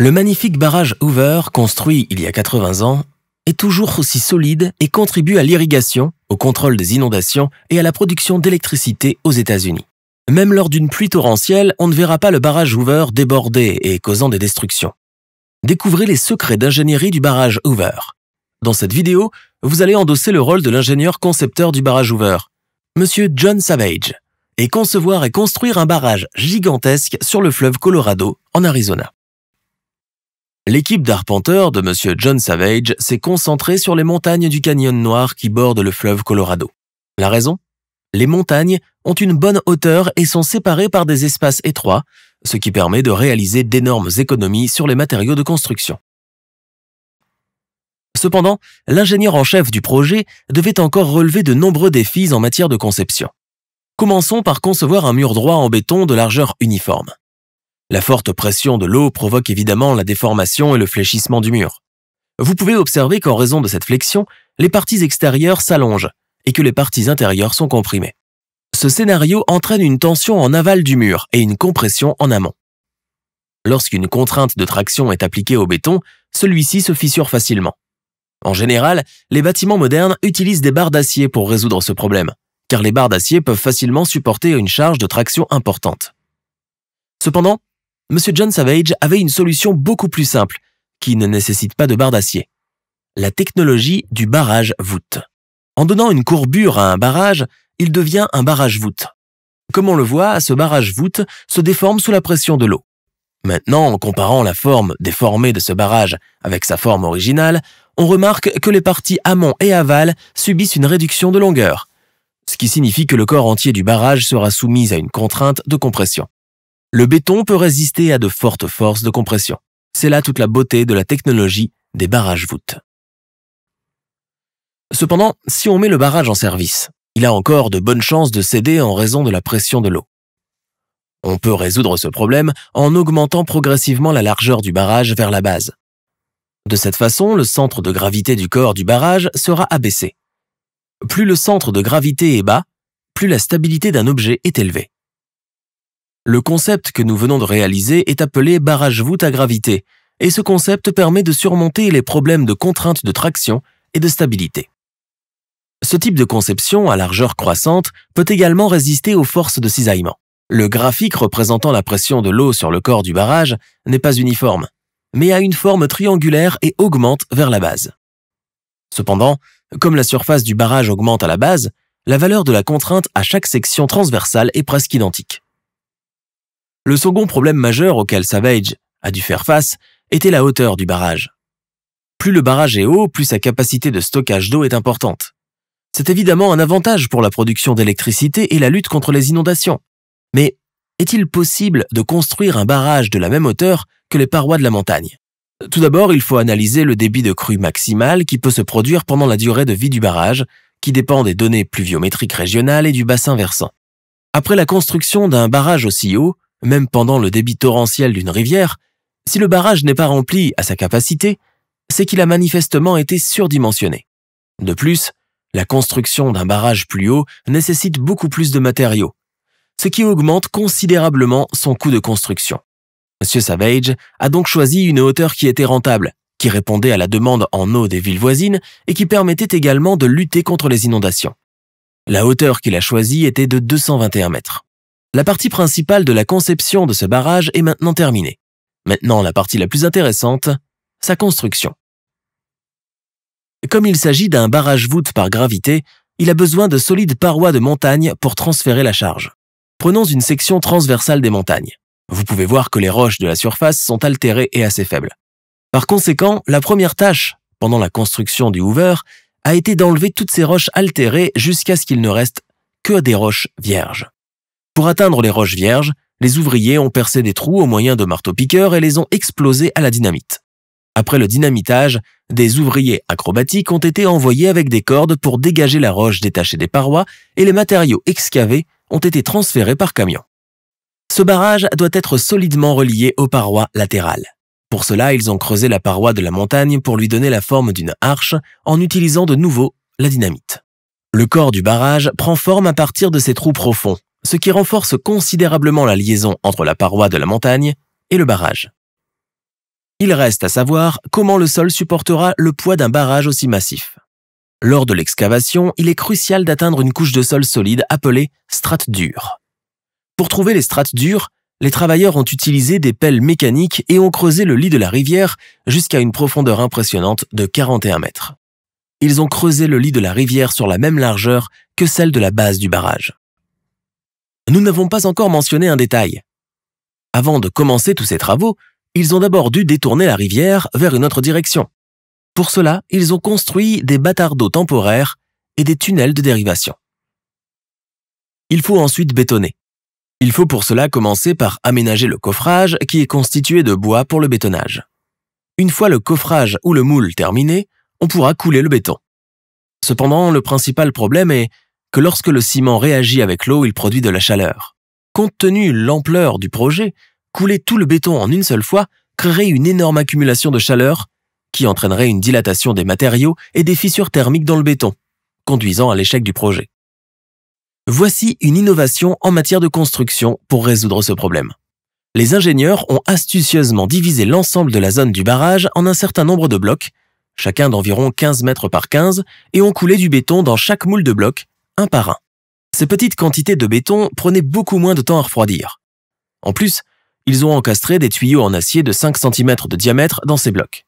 Le magnifique barrage Hoover, construit il y a 80 ans, est toujours aussi solide et contribue à l'irrigation, au contrôle des inondations et à la production d'électricité aux États-Unis. Même lors d'une pluie torrentielle, on ne verra pas le barrage Hoover déborder et causant des destructions. Découvrez les secrets d'ingénierie du barrage Hoover. Dans cette vidéo, vous allez endosser le rôle de l'ingénieur concepteur du barrage Hoover, Monsieur John Savage, et concevoir et construire un barrage gigantesque sur le fleuve Colorado en Arizona. L'équipe d'arpenteurs de M. John Savage s'est concentrée sur les montagnes du canyon noir qui bordent le fleuve Colorado. La raison Les montagnes ont une bonne hauteur et sont séparées par des espaces étroits, ce qui permet de réaliser d'énormes économies sur les matériaux de construction. Cependant, l'ingénieur en chef du projet devait encore relever de nombreux défis en matière de conception. Commençons par concevoir un mur droit en béton de largeur uniforme. La forte pression de l'eau provoque évidemment la déformation et le fléchissement du mur. Vous pouvez observer qu'en raison de cette flexion, les parties extérieures s'allongent et que les parties intérieures sont comprimées. Ce scénario entraîne une tension en aval du mur et une compression en amont. Lorsqu'une contrainte de traction est appliquée au béton, celui-ci se fissure facilement. En général, les bâtiments modernes utilisent des barres d'acier pour résoudre ce problème, car les barres d'acier peuvent facilement supporter une charge de traction importante. Cependant, M. John Savage avait une solution beaucoup plus simple, qui ne nécessite pas de barre d'acier. La technologie du barrage voûte. En donnant une courbure à un barrage, il devient un barrage voûte. Comme on le voit, ce barrage voûte se déforme sous la pression de l'eau. Maintenant, en comparant la forme déformée de ce barrage avec sa forme originale, on remarque que les parties amont et aval subissent une réduction de longueur, ce qui signifie que le corps entier du barrage sera soumis à une contrainte de compression. Le béton peut résister à de fortes forces de compression. C'est là toute la beauté de la technologie des barrages-voûtes. Cependant, si on met le barrage en service, il a encore de bonnes chances de céder en raison de la pression de l'eau. On peut résoudre ce problème en augmentant progressivement la largeur du barrage vers la base. De cette façon, le centre de gravité du corps du barrage sera abaissé. Plus le centre de gravité est bas, plus la stabilité d'un objet est élevée. Le concept que nous venons de réaliser est appelé barrage voûte à gravité, et ce concept permet de surmonter les problèmes de contraintes de traction et de stabilité. Ce type de conception à largeur croissante peut également résister aux forces de cisaillement. Le graphique représentant la pression de l'eau sur le corps du barrage n'est pas uniforme, mais a une forme triangulaire et augmente vers la base. Cependant, comme la surface du barrage augmente à la base, la valeur de la contrainte à chaque section transversale est presque identique. Le second problème majeur auquel Savage a dû faire face était la hauteur du barrage. Plus le barrage est haut, plus sa capacité de stockage d'eau est importante. C'est évidemment un avantage pour la production d'électricité et la lutte contre les inondations. Mais est-il possible de construire un barrage de la même hauteur que les parois de la montagne Tout d'abord, il faut analyser le débit de crue maximal qui peut se produire pendant la durée de vie du barrage, qui dépend des données pluviométriques régionales et du bassin versant. Après la construction d'un barrage aussi haut, même pendant le débit torrentiel d'une rivière, si le barrage n'est pas rempli à sa capacité, c'est qu'il a manifestement été surdimensionné. De plus, la construction d'un barrage plus haut nécessite beaucoup plus de matériaux, ce qui augmente considérablement son coût de construction. M. Savage a donc choisi une hauteur qui était rentable, qui répondait à la demande en eau des villes voisines et qui permettait également de lutter contre les inondations. La hauteur qu'il a choisie était de 221 mètres. La partie principale de la conception de ce barrage est maintenant terminée. Maintenant, la partie la plus intéressante, sa construction. Comme il s'agit d'un barrage voûte par gravité, il a besoin de solides parois de montagne pour transférer la charge. Prenons une section transversale des montagnes. Vous pouvez voir que les roches de la surface sont altérées et assez faibles. Par conséquent, la première tâche, pendant la construction du Hoover, a été d'enlever toutes ces roches altérées jusqu'à ce qu'il ne reste que des roches vierges. Pour atteindre les roches vierges, les ouvriers ont percé des trous au moyen de marteaux-piqueurs et les ont explosés à la dynamite. Après le dynamitage, des ouvriers acrobatiques ont été envoyés avec des cordes pour dégager la roche détachée des parois et les matériaux excavés ont été transférés par camion. Ce barrage doit être solidement relié aux parois latérales. Pour cela, ils ont creusé la paroi de la montagne pour lui donner la forme d'une arche en utilisant de nouveau la dynamite. Le corps du barrage prend forme à partir de ces trous profonds, ce qui renforce considérablement la liaison entre la paroi de la montagne et le barrage. Il reste à savoir comment le sol supportera le poids d'un barrage aussi massif. Lors de l'excavation, il est crucial d'atteindre une couche de sol solide appelée strate dure. Pour trouver les strates dures, les travailleurs ont utilisé des pelles mécaniques et ont creusé le lit de la rivière jusqu'à une profondeur impressionnante de 41 mètres. Ils ont creusé le lit de la rivière sur la même largeur que celle de la base du barrage nous n'avons pas encore mentionné un détail. Avant de commencer tous ces travaux, ils ont d'abord dû détourner la rivière vers une autre direction. Pour cela, ils ont construit des d'eau temporaires et des tunnels de dérivation. Il faut ensuite bétonner. Il faut pour cela commencer par aménager le coffrage qui est constitué de bois pour le bétonnage. Une fois le coffrage ou le moule terminé, on pourra couler le béton. Cependant, le principal problème est que lorsque le ciment réagit avec l'eau, il produit de la chaleur. Compte tenu l'ampleur du projet, couler tout le béton en une seule fois créerait une énorme accumulation de chaleur qui entraînerait une dilatation des matériaux et des fissures thermiques dans le béton, conduisant à l'échec du projet. Voici une innovation en matière de construction pour résoudre ce problème. Les ingénieurs ont astucieusement divisé l'ensemble de la zone du barrage en un certain nombre de blocs, chacun d'environ 15 mètres par 15, et ont coulé du béton dans chaque moule de bloc un par un. Ces petites quantités de béton prenaient beaucoup moins de temps à refroidir. En plus, ils ont encastré des tuyaux en acier de 5 cm de diamètre dans ces blocs.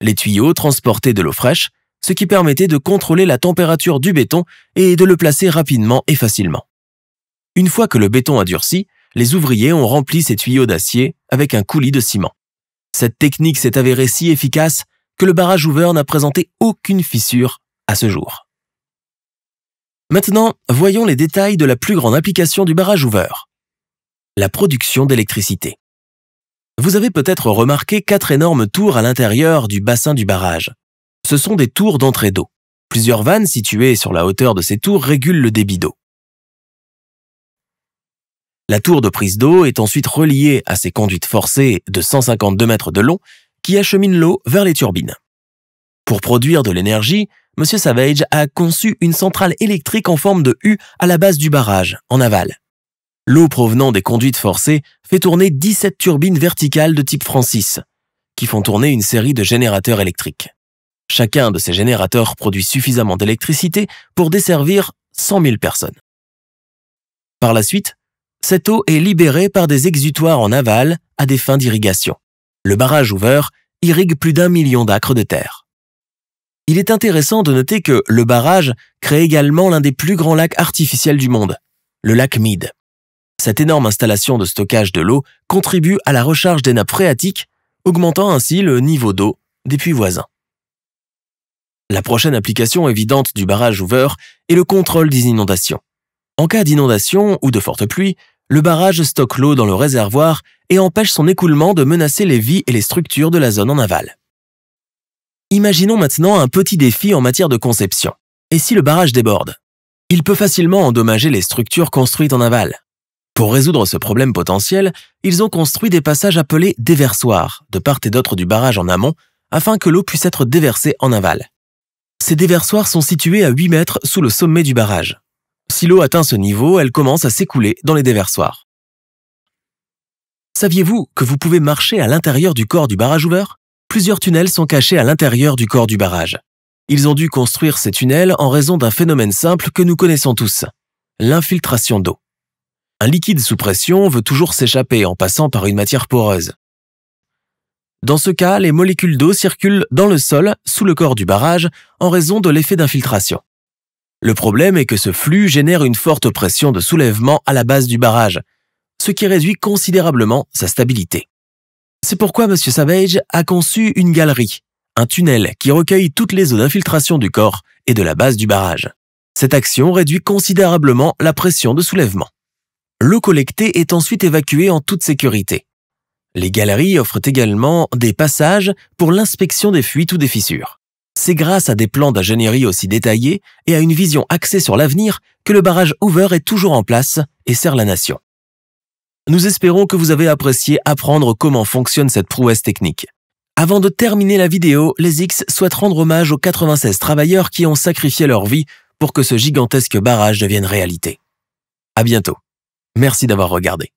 Les tuyaux transportaient de l'eau fraîche, ce qui permettait de contrôler la température du béton et de le placer rapidement et facilement. Une fois que le béton a durci, les ouvriers ont rempli ces tuyaux d'acier avec un coulis de ciment. Cette technique s'est avérée si efficace que le barrage ouvert n'a présenté aucune fissure à ce jour. Maintenant, voyons les détails de la plus grande application du barrage ouvert. La production d'électricité. Vous avez peut-être remarqué quatre énormes tours à l'intérieur du bassin du barrage. Ce sont des tours d'entrée d'eau. Plusieurs vannes situées sur la hauteur de ces tours régulent le débit d'eau. La tour de prise d'eau est ensuite reliée à ces conduites forcées de 152 mètres de long qui acheminent l'eau vers les turbines. Pour produire de l'énergie, M. Savage a conçu une centrale électrique en forme de U à la base du barrage, en aval. L'eau provenant des conduites forcées fait tourner 17 turbines verticales de type Francis, qui font tourner une série de générateurs électriques. Chacun de ces générateurs produit suffisamment d'électricité pour desservir 100 000 personnes. Par la suite, cette eau est libérée par des exutoires en aval à des fins d'irrigation. Le barrage ouvert irrigue plus d'un million d'acres de terre. Il est intéressant de noter que le barrage crée également l'un des plus grands lacs artificiels du monde, le lac Mead. Cette énorme installation de stockage de l'eau contribue à la recharge des nappes phréatiques, augmentant ainsi le niveau d'eau des puits voisins. La prochaine application évidente du barrage Hoover est le contrôle des inondations. En cas d'inondation ou de forte pluie, le barrage stocke l'eau dans le réservoir et empêche son écoulement de menacer les vies et les structures de la zone en aval. Imaginons maintenant un petit défi en matière de conception. Et si le barrage déborde Il peut facilement endommager les structures construites en aval. Pour résoudre ce problème potentiel, ils ont construit des passages appelés déversoirs, de part et d'autre du barrage en amont, afin que l'eau puisse être déversée en aval. Ces déversoirs sont situés à 8 mètres sous le sommet du barrage. Si l'eau atteint ce niveau, elle commence à s'écouler dans les déversoirs. Saviez-vous que vous pouvez marcher à l'intérieur du corps du barrage ouvert plusieurs tunnels sont cachés à l'intérieur du corps du barrage. Ils ont dû construire ces tunnels en raison d'un phénomène simple que nous connaissons tous, l'infiltration d'eau. Un liquide sous pression veut toujours s'échapper en passant par une matière poreuse. Dans ce cas, les molécules d'eau circulent dans le sol, sous le corps du barrage, en raison de l'effet d'infiltration. Le problème est que ce flux génère une forte pression de soulèvement à la base du barrage, ce qui réduit considérablement sa stabilité. C'est pourquoi M. Savage a conçu une galerie, un tunnel qui recueille toutes les eaux d'infiltration du corps et de la base du barrage. Cette action réduit considérablement la pression de soulèvement. L'eau collectée est ensuite évacuée en toute sécurité. Les galeries offrent également des passages pour l'inspection des fuites ou des fissures. C'est grâce à des plans d'ingénierie aussi détaillés et à une vision axée sur l'avenir que le barrage Hoover est toujours en place et sert la nation. Nous espérons que vous avez apprécié apprendre comment fonctionne cette prouesse technique. Avant de terminer la vidéo, les X souhaitent rendre hommage aux 96 travailleurs qui ont sacrifié leur vie pour que ce gigantesque barrage devienne réalité. À bientôt. Merci d'avoir regardé.